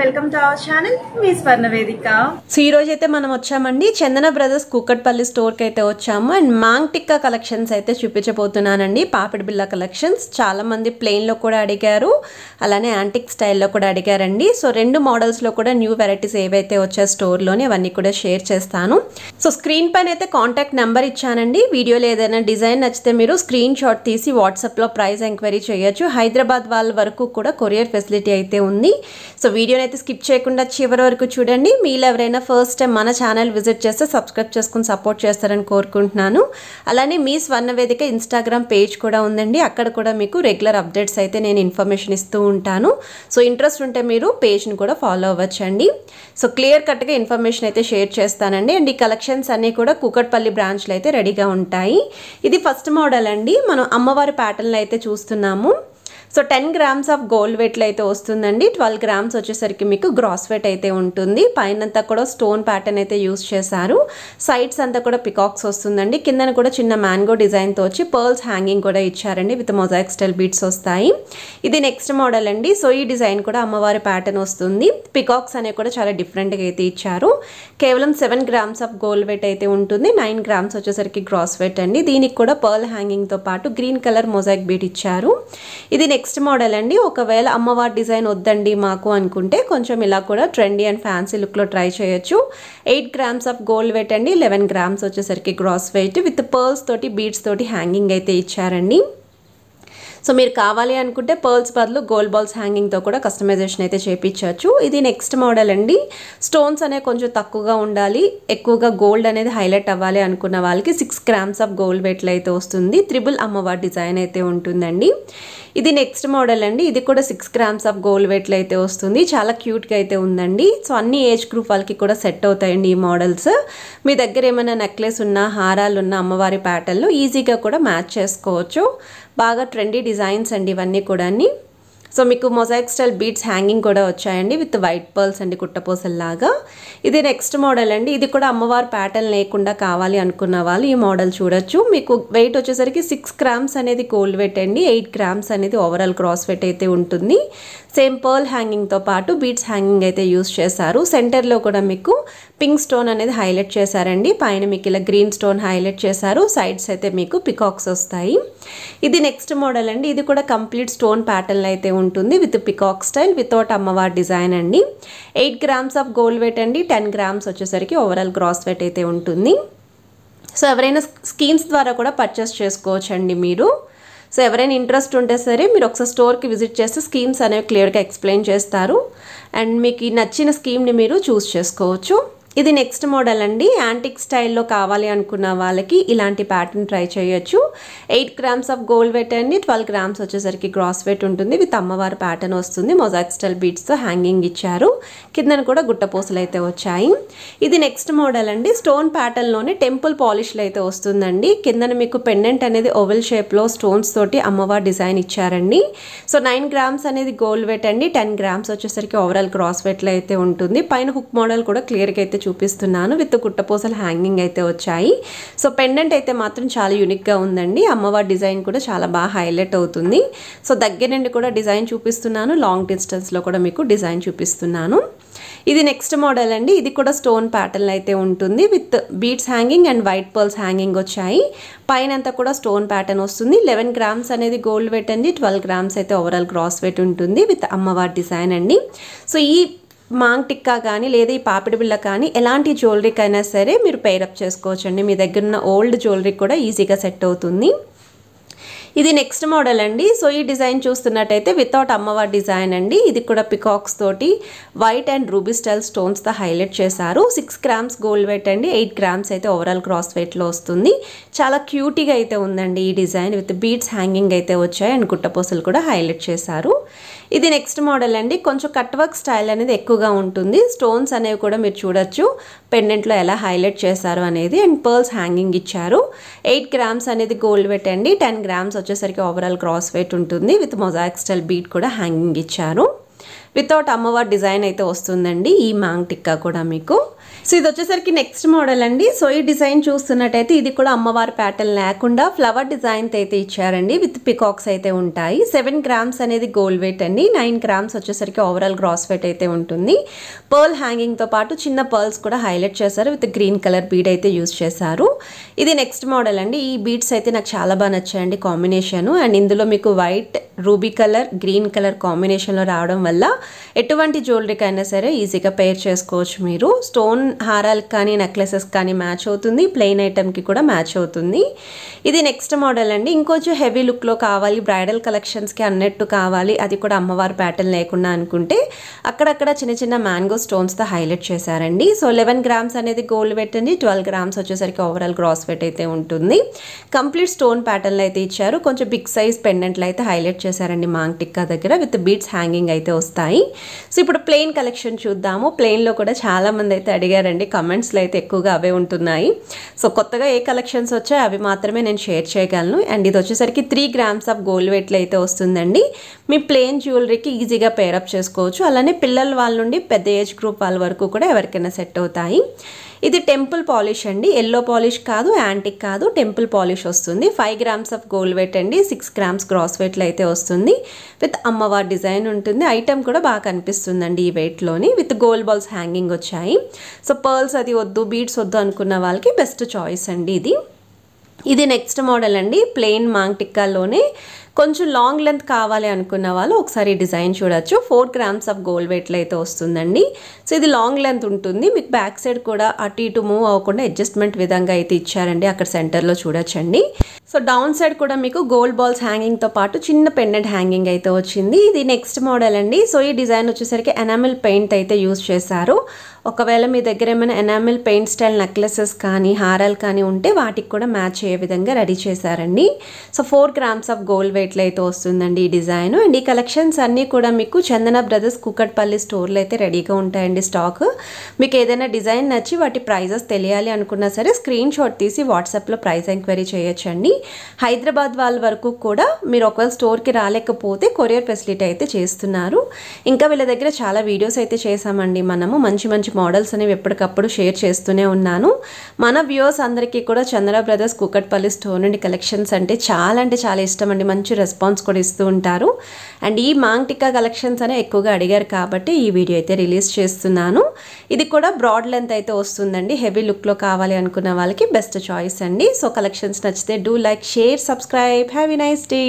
welcome channel so ఈ రోజు అయితే మనం వచ్చామండి చందన బ్రదర్స్ కుక్కట్పల్లి స్టోర్ కి అయితే వచ్చాము అండ్ మాంగ్ టిక్కా కలెక్షన్స్ అయితే చూపించబోతున్నానండి పాపిడి బిళ్ళ కలెక్షన్స్ చాలా మంది ప్లెయిన్ లో కూడా అడిగారు అలానే యాంటిక్ స్టైల్లో కూడా అడిగారండి సో రెండు మోడల్స్ లో కూడా న్యూ వెరైటీస్ ఏవైతే వచ్చా స్టోర్ లోని అవన్నీ కూడా షేర్ చేస్తాను సో స్క్రీన్ పైన అయితే కాంటాక్ట్ నెంబర్ ఇచ్చానండి వీడియోలో ఏదైనా డిజైన్ నచ్చితే మీరు స్క్రీన్ షాట్ తీసి వాట్సాప్ లో ప్రైస్ ఎంక్వైరీ చేయొచ్చు హైదరాబాద్ వాళ్ళ వరకు కూడా కొరియర్ ఫెసిలిటీ అయితే ఉంది సో వీడియో అయితే స్కిప్ చేయకుండా చివరి వరకు చూడండి మీరు ఎవరైనా ఫస్ట్ టైం మన ఛానల్ విజిట్ చేస్తే సబ్స్క్రైబ్ చేసుకుని సపోర్ట్ చేస్తారని కోరుకుంటున్నాను అలానే మీ స్వర్ణవేదిక ఇన్స్టాగ్రామ్ పేజ్ కూడా ఉందండి అక్కడ కూడా మీకు రెగ్యులర్ అప్డేట్స్ అయితే నేను ఇన్ఫర్మేషన్ ఇస్తూ ఉంటాను సో ఇంట్రెస్ట్ ఉంటే మీరు పేజ్ని కూడా ఫాలో అవ్వచ్చండి సో క్లియర్ కట్గా ఇన్ఫర్మేషన్ అయితే షేర్ చేస్తానండి అండ్ ఈ కలెక్షన్స్ అన్నీ కూడా కూకట్పల్లి బ్రాంచ్లో అయితే రెడీగా ఉంటాయి ఇది ఫస్ట్ మోడల్ అండి మనం అమ్మవారి ప్యాటర్న్లు అయితే చూస్తున్నాము so ten grams of gold వెయిట్లో అయితే వస్తుందండి ట్వెల్వ్ గ్రామ్స్ వచ్చేసరికి మీకు గ్రాస్ వెయిట్ అయితే ఉంటుంది పైన అంతా కూడా స్టోన్ ప్యాటర్న్ అయితే యూస్ చేశారు సైడ్స్ అంతా కూడా పికాక్స్ వస్తుందండి కిందన కూడా చిన్న మ్యాంగో డిజైన్తో వచ్చి పర్ల్స్ హ్యాంగింగ్ కూడా ఇచ్చారండి విత్ మొజాక్ స్టైల్ బీట్స్ వస్తాయి ఇది నెక్స్ట్ మోడల్ అండి సో ఈ డిజైన్ కూడా అమ్మవారి ప్యాటర్న్ వస్తుంది పికాక్స్ అనేవి కూడా చాలా డిఫరెంట్గా అయితే ఇచ్చారు కేవలం seven grams of gold weight అయితే ఉంటుంది నైన్ గ్రామ్స్ వచ్చేసరికి గ్రాస్ వెయిట్ అండి దీనికి కూడా పర్ల్ హ్యాంగింగ్తో పాటు గ్రీన్ కలర్ మొజాక్ బీట్ ఇచ్చారు ఇది నెక్స్ట్ మోడల్ అండి ఒకవేళ అమ్మవారి డిజైన్ వద్దండి మాకు అనుకుంటే కొంచెం ఇలా కూడా ట్రెండీ అండ్ ఫ్యాన్సీ లుక్లో ట్రై చేయొచ్చు eight grams of gold weight అండి లెవెన్ గ్రామ్స్ వచ్చేసరికి గ్రాస్ వెయిట్ విత్ పర్ల్స్ తోటి బీడ్స్ తోటి హ్యాంగింగ్ అయితే ఇచ్చారండి సో మీరు కావాలి అనుకుంటే పర్ల్స్ బదులు గోల్డ్ బాల్స్ హ్యాంగింగ్తో కూడా కస్టమైజేషన్ అయితే చేయించవచ్చు ఇది నెక్స్ట్ మోడల్ అండి స్టోన్స్ అనేవి కొంచెం తక్కువగా ఉండాలి ఎక్కువగా గోల్డ్ అనేది హైలైట్ అవ్వాలి అనుకున్న వాళ్ళకి సిక్స్ గ్రామ్స్ ఆఫ్ గోల్డ్ వెయిట్లు అయితే వస్తుంది త్రిబుల్ అమ్మవారి డిజైన్ అయితే ఉంటుందండి ఇది నెక్స్ట్ మోడల్ అండి ఇది కూడా సిక్స్ గ్రామ్స్ ఆఫ్ గోల్డ్ వెయిట్లో అయితే వస్తుంది చాలా క్యూట్గా అయితే ఉందండి సో అన్ని ఏజ్ గ్రూప్ వాళ్ళకి కూడా సెట్ అవుతాయండి ఈ మోడల్స్ మీ దగ్గర ఏమైనా నెక్లెస్ ఉన్నా హారాలు ఉన్న అమ్మవారి ప్యాటర్న్లు ఈజీగా కూడా మ్యాచ్ చేసుకోవచ్చు బాగా ట్రెండీ డిజైన్స్ అండి ఇవన్నీ కూడా సో మీకు మొజాయిక్ స్టైల్ బీట్స్ హ్యాంగింగ్ కూడా వచ్చాయండి విత్ వైట్ పర్ల్స్ అండి కుట్టపోసల్లాగా ఇది నెక్స్ట్ మోడల్ అండి ఇది కూడా అమ్మవారు ప్యాటర్న్ లేకుండా కావాలి అనుకున్న వాళ్ళు ఈ మోడల్ చూడొచ్చు మీకు వెయిట్ వచ్చేసరికి సిక్స్ గ్రామ్స్ అనేది కోల్డ్ వెట్ అండి ఎయిట్ గ్రామ్స్ అనేది ఓవరాల్ క్రాస్ వెట్ అయితే ఉంటుంది సేమ్ పర్ల్ హ్యాంగింగ్తో పాటు బీట్స్ హ్యాంగింగ్ అయితే యూస్ చేశారు సెంటర్లో కూడా మీకు పింక్ స్టోన్ అనేది హైలైట్ చేశారండి పైన మీకు ఇలా గ్రీన్ స్టోన్ హైలైట్ చేశారు సైడ్స్ అయితే మీకు పికాక్స్ వస్తాయి ఇది నెక్స్ట్ మోడల్ అండి ఇది కూడా కంప్లీట్ స్టోన్ ప్యాటర్న్ అయితే ఉంటుంది విత్ పికాక్ స్టైల్ వితౌట్ అమ్మవారి డిజైన్ అండి eight grams of gold weight అండి టెన్ గ్రామ్స్ వచ్చేసరికి ఓవరాల్ గ్రాస్ వెయిట్ అయితే ఉంటుంది సో ఎవరైనా స్కీమ్స్ ద్వారా కూడా పర్చేస్ చేసుకోవచ్చండి మీరు సో ఎవరైనా ఇంట్రెస్ట్ ఉంటే సరే మీరు ఒకసారి స్టోర్కి విజిట్ చేస్తే స్కీమ్స్ అనేవి క్లియర్గా ఎక్స్ప్లెయిన్ చేస్తారు అండ్ మీకు నచ్చిన స్కీమ్ని మీరు చూస్ చేసుకోవచ్చు ఇది నెక్స్ట్ మోడల్ అండి యాంటిక్ స్టైల్లో కావాలి అనుకున్న వాళ్ళకి ఇలాంటి ప్యాటర్న్ ట్రై చేయొచ్చు eight grams of gold weight అండి ట్వెల్వ్ గ్రామ్స్ వచ్చేసరికి గ్రాస్ వెట్ ఉంటుంది విత్ అమ్మవారి ప్యాటర్న్ వస్తుంది మొజాక్ స్టైల్ బీట్స్తో హ్యాంగింగ్ ఇచ్చారు కిందన కూడా గుట్టపూసలు అయితే వచ్చాయి ఇది నెక్స్ట్ మోడల్ అండి స్టోన్ ప్యాటర్న్లోనే టెంపుల్ పాలిష్లు అయితే వస్తుందండి కిందన మీకు పెండెంట్ అనేది ఓవెల్ షేప్లో స్టోన్స్ తోటి అమ్మవారి డిజైన్ ఇచ్చారండి సో నైన్ గ్రామ్స్ అనేది గోల్డ్ వెట్ అండి టెన్ గ్రామ్స్ వచ్చేసరికి ఓవరాల్ గ్రాస్ వెట్లో అయితే ఉంటుంది పైన హుక్ మోడల్ కూడా క్లియర్గా అయితే చూపిస్తున్నాను విత్ కుట్టపోసలు హ్యాంగింగ్ అయితే వచ్చాయి సో పెండెంట్ అయితే మాత్రం చాలా యూనిక్గా ఉందండి అమ్మవారి డిజైన్ కూడా చాలా బాగా హైలైట్ అవుతుంది సో దగ్గర నుండి కూడా డిజైన్ చూపిస్తున్నాను లాంగ్ డిస్టెన్స్లో కూడా మీకు డిజైన్ చూపిస్తున్నాను ఇది నెక్స్ట్ మోడల్ అండి ఇది కూడా స్టోన్ ప్యాటర్న్ అయితే ఉంటుంది with beads hanging and white pearls hanging వచ్చాయి పైన అంతా కూడా స్టోన్ ప్యాటర్న్ వస్తుంది లెవెన్ గ్రామ్స్ అనేది గోల్డ్ వెయిట్ అండి ట్వెల్వ్ గ్రామ్స్ అయితే ఓవరాల్ గ్రాస్ వెయిట్ ఉంటుంది విత్ అమ్మవారి డిజైన్ అండి సో ఈ మాంగ్ టిక్కా కానీ లేదా ఈ పాపిడి బిళ్ళ కానీ ఎలాంటి జ్యువెలరీకైనా సరే మీరు పేరప్ చేసుకోవచ్చండి మీ దగ్గర ఉన్న ఓల్డ్ జ్యువెలరీ కూడా ఈజీగా సెట్ అవుతుంది ఇది నెక్స్ట్ మోడల్ అండి సో ఈ డిజైన్ చూస్తున్నట్టయితే వితౌట్ అమ్మవారి డిజైన్ అండి ఇది కూడా పికాక్స్ తోటి వైట్ అండ్ రూబీ స్టైల్ స్టోన్స్తో హైలైట్ చేశారు సిక్స్ గ్రామ్స్ గోల్డ్ వెయిట్ అండి ఎయిట్ గ్రామ్స్ అయితే ఓవరాల్ క్రాస్ వెయిట్లో వస్తుంది చాలా క్యూటీగా అయితే ఉందండి ఈ డిజైన్ విత్ బీట్స్ హ్యాంగింగ్ అయితే వచ్చాయి అండ్ గుట్టపోసలు కూడా హైలైట్ చేశారు ఇది నెక్స్ట్ మోడల్ అండి కొంచెం కట్ వర్క్ స్టైల్ అనేది ఎక్కువగా ఉంటుంది స్టోన్స్ అనేవి కూడా మీరు చూడొచ్చు పెండెంట్లో ఎలా హైలైట్ చేశారు అనేది అండ్ పర్ల్స్ హ్యాంగింగ్ ఇచ్చారు ఎయిట్ గ్రామ్స్ అనేది గోల్డ్ వెయిట్ అండి టెన్ గ్రామ్స్ వచ్చేసరికి ఓవరాల్ క్రాస్ వెయిట్ ఉంటుంది విత్ మొజాక్ స్టైల్ బీట్ కూడా హ్యాంగింగ్ ఇచ్చారు వితౌట్ అమ్మవారి డిజైన్ అయితే వస్తుందండి ఈ మ్యాంగ్ టిక్కా కూడా మీకు సో ఇది వచ్చేసరికి నెక్స్ట్ మోడల్ అండి సో ఈ డిజైన్ చూస్తున్నట్టయితే ఇది కూడా అమ్మవారి ప్యాటర్న్ లేకుండా ఫ్లవర్ డిజైన్తో అయితే ఇచ్చారండి విత్ పికాక్స్ అయితే ఉంటాయి సెవెన్ గ్రామ్స్ అనేది గోల్డ్ వెయిట్ అండి నైన్ గ్రామ్స్ వచ్చేసరికి ఓవరాల్ గ్రాస్ వెయిట్ అయితే ఉంటుంది పర్ల్ హ్యాంగింగ్తో పాటు చిన్న పర్ల్స్ కూడా హైలైట్ చేశారు విత్ గ్రీన్ కలర్ బీడ్ అయితే యూస్ చేశారు ఇది నెక్స్ట్ మోడల్ అండి ఈ బీడ్స్ అయితే నాకు చాలా బాగా నచ్చాయండి కాంబినేషను అండ్ ఇందులో మీకు white ruby colour green colour కాంబినేషన్లో రావడం వల్ల ఎటువంటి జ్యువెలరీకి అయినా సరే ఈజీగా పేర్ చేసుకోవచ్చు మీరు స్టోన్ హారాలకు కానీ నెక్లెసెస్ కానీ మ్యాచ్ అవుతుంది ప్లెయిన్ ఐటెంకి కూడా మ్యాచ్ అవుతుంది ఇది నెక్స్ట్ మోడల్ అండి ఇంకొంచెం హెవీ లుక్లో కావాలి బ్రైడల్ కలెక్షన్స్కి అన్నట్టు కావాలి అది కూడా అమ్మవారి ప్యాటర్న్ లేకుండా అనుకుంటే అక్కడక్కడ చిన్న చిన్న మ్యాంగో స్టోన్స్తో హైలైట్ చేశారండి సో లెవెన్ గ్రామ్స్ అనేది గోల్డ్ పెట్టండి అండి ట్వెల్వ్ గ్రామ్స్ వచ్చేసరికి ఓవరాల్ గ్రాస్ వెయిట్ అయితే ఉంటుంది కంప్లీట్ స్టోన్ ప్యాటర్న్లు అయితే ఇచ్చారు కొంచెం బిగ్ సైజ్ పెండెంట్లు అయితే హైలైట్ చేస్తారు చేశారండి మాంగ్ టిక్కా దగ్గర విత్ బీట్స్ హ్యాంగింగ్ అయితే వస్తాయి సో ఇప్పుడు ప్లెయిన్ కలెక్షన్ చూద్దాము ప్లెయిన్లో కూడా చాలామంది అయితే అడిగారండి కమెంట్స్లో అయితే ఎక్కువగా అవే ఉంటున్నాయి సో కొత్తగా ఏ కలెక్షన్స్ వచ్చాయో అవి మాత్రమే నేను షేర్ చేయగలను అండ్ ఇది వచ్చేసరికి త్రీ గ్రామ్స్ ఆఫ్ గోల్డ్ వెయిట్లు అయితే వస్తుందండి మీ ప్లెయిన్ జ్యువెలరీకి ఈజీగా పేరప్ చేసుకోవచ్చు అలానే పిల్లల వాళ్ళ నుండి పెద్ద ఏజ్ గ్రూప్ వాళ్ళ వరకు కూడా ఎవరికైనా సెట్ అవుతాయి ఇది టెంపుల్ పాలిష్ అండి ఎల్లో పాలిష్ కాదు యాంటిక్ కాదు టెంపుల్ పాలిష్ వస్తుంది five grams of gold weight అండి సిక్స్ గ్రామ్స్ గ్రాస్ వెయిట్లో అయితే వస్తుంది విత్ అమ్మవారి డిజైన్ ఉంటుంది ఐటెం కూడా బాగా కనిపిస్తుందండి ఈ వెయిట్లోని విత్ గోల్డ్ బాల్స్ హ్యాంగింగ్ వచ్చాయి సో పర్ల్స్ అది వద్దు బీడ్స్ వద్దు అనుకున్న వాళ్ళకి బెస్ట్ చాయిస్ అండి ఇది ఇది నెక్స్ట్ మోడల్ అండి ప్లెయిన్ మాంగ్ టిక్కాల్లోనే కొంచెం లాంగ్ లెంత్ కావాలి అనుకున్న వాళ్ళు ఒకసారి డిజైన్ చూడొచ్చు ఫోర్ గ్రామ్స్ ఆఫ్ గోల్డ్ వెయిట్లో అయితే వస్తుందండి సో ఇది లాంగ్ లెంత్ ఉంటుంది మీకు బ్యాక్ సైడ్ కూడా అటు ఇటు మూవ్ అవ్వకుండా అడ్జస్ట్మెంట్ విధంగా అయితే ఇచ్చారండి అక్కడ సెంటర్లో చూడొచ్చండి సో డౌన్ సైడ్ కూడా మీకు గోల్డ్ బాల్స్ హ్యాంగింగ్తో పాటు చిన్న పెన్నెడ్ హ్యాంగింగ్ అయితే వచ్చింది ఇది నెక్స్ట్ మోడల్ అండి సో ఈ డిజైన్ వచ్చేసరికి ఎనామిల్ పెయింట్ అయితే యూస్ చేశారు ఒకవేళ మీ దగ్గర ఏమైనా ఎనామిల్ పెయింట్ స్టైల్ నెక్లెసెస్ కానీ హారాలు కానీ ఉంటే వాటికి కూడా మ్యాచ్ అయ్యే విధంగా రెడీ చేశారండి so four grams of gold వెయిట్లో అయితే వస్తుందండి ఈ డిజైన్ అండ్ ఈ కలెక్షన్స్ అన్నీ కూడా మీకు చందన బ్రదర్స్ కుక్కట్పల్లి స్టోర్లో అయితే రెడీగా ఉంటాయండి స్టాక్ మీకు ఏదైనా డిజైన్ నచ్చి వాటి ప్రైజెస్ తెలియాలి అనుకున్నా సరే స్క్రీన్ షాట్ తీసి వాట్సాప్లో ప్రైస్ ఎంక్వైరీ చేయొచ్చండి హైదరాబాద్ వాళ్ళ వరకు కూడా మీరు ఒకవేళ స్టోర్కి రాలేకపోతే కొరియర్ ఫెసిలిటీ అయితే చేస్తున్నారు ఇంకా వీళ్ళ దగ్గర చాలా వీడియోస్ అయితే చేసామండి మనము మంచి మంచి మంచి మోడల్స్ అనేవి ఎప్పటికప్పుడు షేర్ చేస్తూనే ఉన్నాను మన వ్యూవర్స్ అందరికీ కూడా చంద్ర బ్రదర్స్ కూకట్పల్లి స్టోర్ నుండి కలెక్షన్స్ అంటే చాలా అంటే చాలా ఇష్టం అండి మంచి రెస్పాన్స్ కూడా ఇస్తూ ఉంటారు అండ్ ఈ మాంగ్ టిక్కా కలెక్షన్స్ అనే ఎక్కువగా అడిగారు కాబట్టి ఈ వీడియో అయితే రిలీజ్ చేస్తున్నాను ఇది కూడా బ్రాడ్ లెంత్ అయితే వస్తుందండి హెవీ లుక్లో కావాలి అనుకున్న వాళ్ళకి బెస్ట్ చాయిస్ అండి సో కలెక్షన్స్ నచ్చితే do like share subscribe have a nice day